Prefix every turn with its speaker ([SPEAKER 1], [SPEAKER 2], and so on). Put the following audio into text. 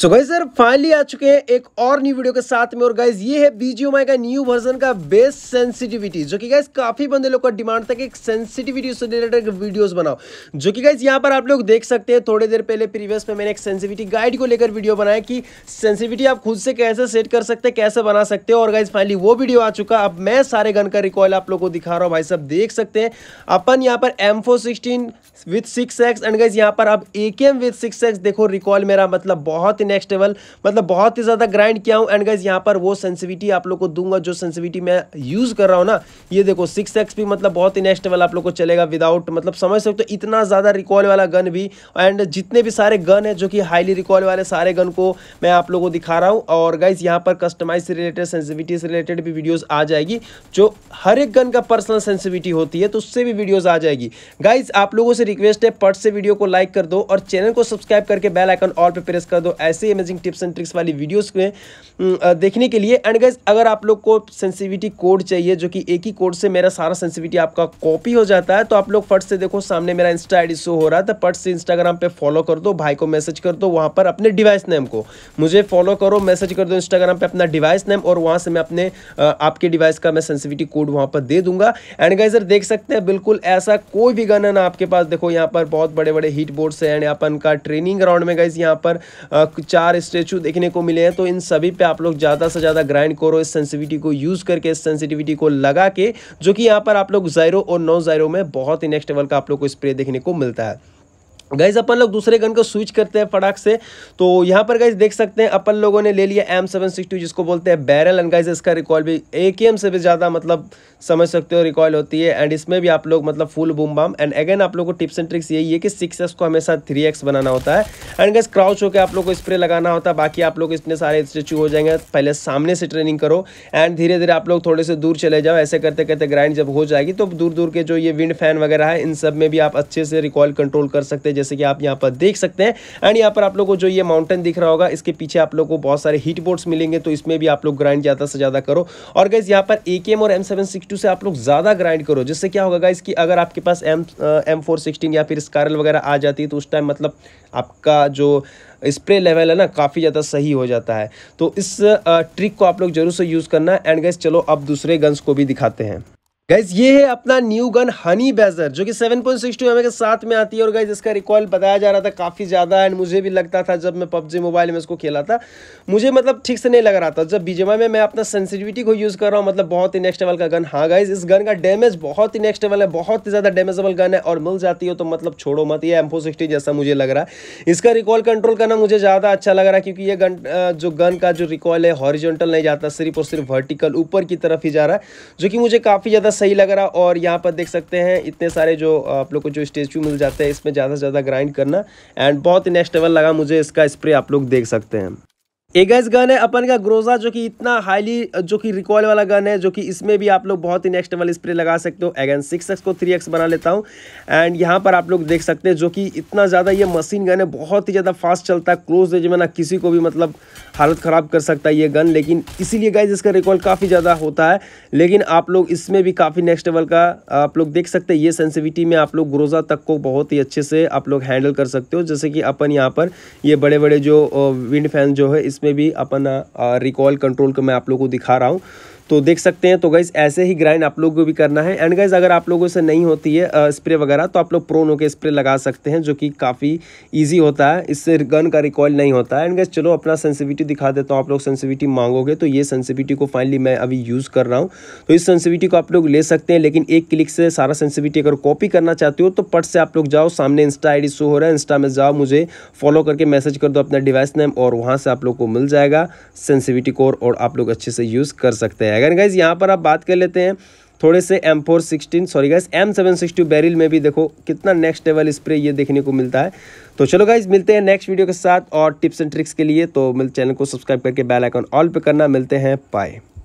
[SPEAKER 1] सो guys sir finally आ चुके हैं एक और न्यू वीडियो के साथ में और गाइज ये है बीजीएमआई का न्यू वर्जन का बेस सेंसिटिविटी जो कि गाइज काफी बंदे लोग का डिमांड था कि एक सेंसिटिविटी से रिलेटेड वीडियोस बनाओ जो कि गाइज यहां पर आप लोग देख सकते हैं थोड़ी देर पहले प्रीवियस में मैंने एक सेंसिटिविटी गाइड को लेकर वीडियो बनाया कि सेंसिटिविटी आप खुद से कैसे सेट कर सकते हैं कैसे बना सकते हैं और गाइज फाइनली वो वीडियो आ चुका अब मैं सारे गन का रिकॉयल आप लोग को दिखा रहा हूँ भाई साहब देख सकते हैं अपन यहाँ पर M four sixteen with six X and guys यहाँ पर आप A K M with six X देखो रिकॉयल मेरा मतलब बहुत नेक्स्ट लेवल मतलब बहुत ही ज़्यादा ग्राइंड किया हूँ एंड गाइज यहाँ पर वो सेंसिविटी आप लोग को दूंगा जो सेंसिविटी मैं यूज़ कर रहा हूँ ना ये देखो सिक्स एक्स भी मतलब बहुत ही नेक्स्ट लेवल आप लोग को चलेगा विदाउट मतलब समझ सकते हो तो इतना ज़्यादा रिकॉल वाला गन भी एंड जितने भी सारे गन है जो कि हाईली रिकॉल वाले सारे गन को मैं आप लोग को दिखा रहा हूँ और गाइज यहाँ पर कस्टमाइज से रिलेटेड सेंसिविटी से रिलेटेड भी वीडियोज़ आ जाएगी जो हर एक गन का पर्सनल सेंसिविटी होती है तो उससे भी वीडियोज़ आ जाएगी गाइज आप लोगों से रिक्वेस्ट है पट से वीडियो को लाइक कर दो और चैनल को सब्सक्राइब करके बेल आइकन ऑल पे प्रेस कर दो ऐसे ऐसे अमेजिंग टिप्स एंड ट्रिक्स वाली वीडियोज को देखने के लिए एंड गाइज अगर आप लोग को सेंसिविटी कोड चाहिए जो कि एक ही कोड से मेरा सारा सेंसिविटी आपका कॉपी हो जाता है तो आप लोग फट से देखो सामने मेरा इंस्टा आई शो हो रहा था फट से इंस्टाग्राम पर फॉलो कर दो भाई को मैसेज कर दो वहाँ पर अपने डिवाइस नेम को मुझे फॉलो करो मैसेज कर दो इंस्टाग्राम पर अपना डिवाइस नेम और वहाँ से मैं अपने आपके डिवाइस का मैं सेंसिविटी कोड वहाँ पर दे दूंगा एंड गाइजर देख सकते हैं बिल्कुल ऐसा कोई भी गाना ना आपके पास देखो यहाँ पर बहुत बड़े बड़े हीट बोर्ड्स हैं एंड अपन का ट्रेनिंग ग्राउंड में गाइज यहाँ पर चार स्टेचू देखने को मिले हैं तो इन सभी पे आप लोग ज़्यादा से ज़्यादा ग्राइंड करो इस सेंसिटिविटी को यूज़ करके इस सेंसिटिविटी को लगा के जो कि यहाँ पर आप लोग जायरो और नौ जायरो में बहुत ही नेक्स्ट लेवल का आप लोग को स्प्रे देखने को मिलता है गाइज अपन लोग दूसरे गन को स्विच करते हैं फटाक से तो यहाँ पर गाइज देख सकते हैं अपन लोगों ने ले लिया एम सेवन सिक्स टू जिसको बोलते हैं बैरल एंड गाइज इसका रिकॉल भी ए के एम से भी ज़्यादा मतलब समझ सकते हो रिकॉल होती है एंड इसमें भी आप लोग मतलब full boom bam and again आप लोग को टिप्स एंड ट्रिक्स यही है कि सिक्स को हमेशा थ्री एक्स बनाना होता है एंड गाइज क्राउच होकर आप लोग को स्प्रे लगाना होता है बाकी आप लोग इतने सारे स्टेचू हो जाएंगे पहले सामने से ट्रेनिंग करो एंड धीरे धीरे आप लोग थोड़े से दूर चले जाओ ऐसे करते करते ग्राइंड जब हो जाएगी तो दूर दूर के जो ये विंड फैन वगैरह है इन सब में भी आप अच्छे से रिकॉल कंट्रोल कर सकते हैं जैसे कि आप यहाँ पर देख सकते हैं एंड यहाँ पर आप लोग को जो ये माउंटेन दिख रहा होगा इसके पीछे आप लोग को बहुत सारे हीट बोर्ड्स मिलेंगे तो इसमें भी आप लोग ग्राइंड ज़्यादा से ज़्यादा करो और गाइज यहाँ पर ए और एम से आप लोग ज़्यादा ग्राइंड करो जिससे क्या होगा गाइज की अगर आपके पास एम एम uh, या फिर स्कारल वगैरह आ जाती है तो उस टाइम मतलब आपका जो स्प्रे लेवल है ना काफ़ी ज़्यादा सही हो जाता है तो इस ट्रिक uh, को आप लोग जरूर से यूज़ करना एंड गैस चलो अब दूसरे गन्स को भी दिखाते हैं गाइज ये है अपना न्यू गन हनी बेजर जो कि 7.62 पॉइंट के साथ में आती है और गाइज इसका रिकॉल बताया जा रहा था काफ़ी ज़्यादा एंड मुझे भी लगता था जब मैं पबजी मोबाइल में इसको खेला था मुझे मतलब ठीक से नहीं लग रहा था जब बीजेमा में मैं अपना सेंसिटिविटी को यूज़ कर रहा हूँ मतलब बहुत ही नेक्स्ट लेवल का गन हाँ गाइज इस गन का डैमेज बहुत ही नेक्स्ट लेवल है बहुत ही ज़्यादा डैमेजेबल गन है और मिल जाती हो तो मतलब छोड़ो मत ये एम जैसा मुझे लग रहा है इसका रिकॉल कंट्रोल करना मुझे ज़्यादा अच्छा लग रहा है क्योंकि ये गन जो गन का जो रिकॉल है हॉरिजेंटल नहीं जाता सिर्फ और सिर्फ वर्टिकल ऊपर की तरफ ही जा रहा है जो कि मुझे काफ़ी ज़्यादा सही लग रहा और यहाँ पर देख सकते हैं इतने सारे जो आप लोग को जो स्टेचू मिल जाते हैं इसमें ज़्यादा से ज़्यादा ग्राइंड करना एंड बहुत ही नेक्स्ट लेवल लगा मुझे इसका स्प्रे आप लोग देख सकते हैं ये गैस गन है अपन का ग्रोजा जो कि इतना हाईली जो कि रिकॉल वाला गन है जो कि इसमें भी आप लोग बहुत ही नेक्स्ट लेवल स्प्रे लगा सकते हो अगेन सिक्स एक्स को थ्री एक्स बना लेता हूँ एंड यहां पर आप लोग देख सकते हैं जो कि इतना ज़्यादा ये मशीन गन है बहुत ही ज़्यादा फास्ट चलता है क्लोज रेज में ना किसी को भी मतलब हालत ख़राब कर सकता है ये गन लेकिन इसीलिए गैस इसका रिकॉल काफ़ी ज़्यादा होता है लेकिन आप लोग इसमें भी काफ़ी नेक्स्ट लेवल का आप लोग देख सकते हैं ये सेंसिविटी में आप लोग ग्रोजा तक को बहुत ही अच्छे से आप लोग हैंडल कर सकते हो जैसे कि अपन यहाँ पर ये बड़े बड़े जो विंड फैन जो है इस इसमें भी अपन रिकॉल कंट्रोल को मैं आप लोग को दिखा रहा हूँ तो देख सकते हैं तो गाइज ऐसे ही ग्राइंड आप लोग को भी करना है एंड गाइज अगर आप लोगों से नहीं होती है स्प्रे वगैरह तो आप लोग प्रोनो के स्प्रे लगा सकते हैं जो कि काफ़ी ईजी होता है इससे गन का रिकॉयल नहीं होता है एंड गाइज चलो अपना सेंसिविटी दिखा देता हूँ आप लोग सेंसिविटी मांगोगे तो ये सेंसिविटी को फाइनली मैं अभी यूज़ कर रहा हूँ तो इस सेंसिविटी को आप लोग ले सकते हैं लेकिन एक क्लिक से सारा सेंसिविटी अगर कॉपी करना चाहते हो तो पट से आप लोग जाओ सामने इंस्टा आई शो हो रहा है इंस्टा में जाओ मुझे फॉलो करके मैसेज कर दो अपना डिवाइस नेम और वहाँ से आप लोग को मिल जाएगा सेंसिविटी कोर और आप लोग अच्छे से यूज़ कर सकते हैं जाएगा एंड गाइज यहाँ पर आप बात कर लेते हैं थोड़े से M four sixteen sorry guys M seven sixty barrel में भी देखो कितना नेक्स्ट लेवल स्प्रे ये देखने को मिलता है तो चलो गाइज मिलते हैं नेक्स्ट वीडियो के साथ और टिप्स एंड ट्रिक्स के लिए तो मिल चैनल को सब्सक्राइब करके बेल आइकन ऑल पे करना मिलते हैं बाय